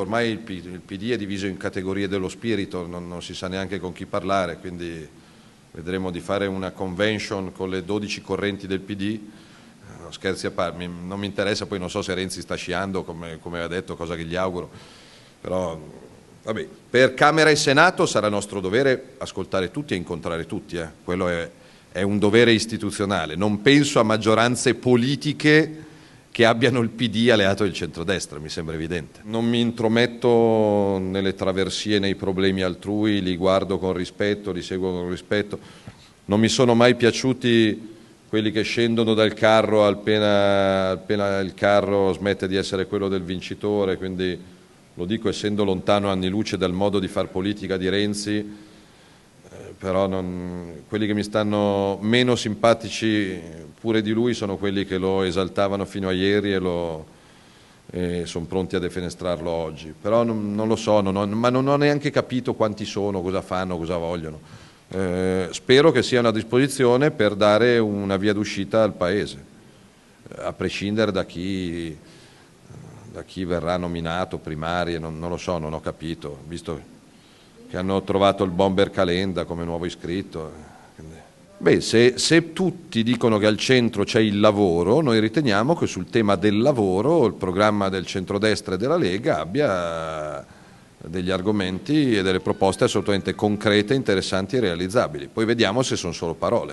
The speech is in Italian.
Ormai il PD è diviso in categorie dello spirito, non, non si sa neanche con chi parlare, quindi vedremo di fare una convention con le 12 correnti del PD eh, scherzi a parte, non mi interessa, poi non so se Renzi sta sciando, come, come ha detto, cosa che gli auguro, però vabbè, per Camera e Senato sarà nostro dovere ascoltare tutti e incontrare tutti, eh. quello è, è un dovere istituzionale, non penso a maggioranze politiche che abbiano il PD alleato del centrodestra, mi sembra evidente. Non mi intrometto nelle traversie, nei problemi altrui, li guardo con rispetto, li seguo con rispetto. Non mi sono mai piaciuti quelli che scendono dal carro appena, appena il carro smette di essere quello del vincitore, quindi lo dico essendo lontano anni luce dal modo di far politica di Renzi, eh, però non, quelli che mi stanno meno simpatici pure di lui sono quelli che lo esaltavano fino a ieri e, e sono pronti a defenestrarlo oggi. Però non, non lo so, non ho, ma non ho neanche capito quanti sono, cosa fanno, cosa vogliono. Eh, spero che siano a disposizione per dare una via d'uscita al Paese, a prescindere da chi, da chi verrà nominato, primarie, non, non lo so, non ho capito, visto che hanno trovato il bomber Calenda come nuovo iscritto. Eh. Beh, se, se, tutti dicono che al centro c'è il lavoro, noi riteniamo che sul tema del lavoro il programma del centrodestra e della Lega abbia degli argomenti e delle proposte assolutamente concrete, interessanti e realizzabili. Poi vediamo se sono solo parole.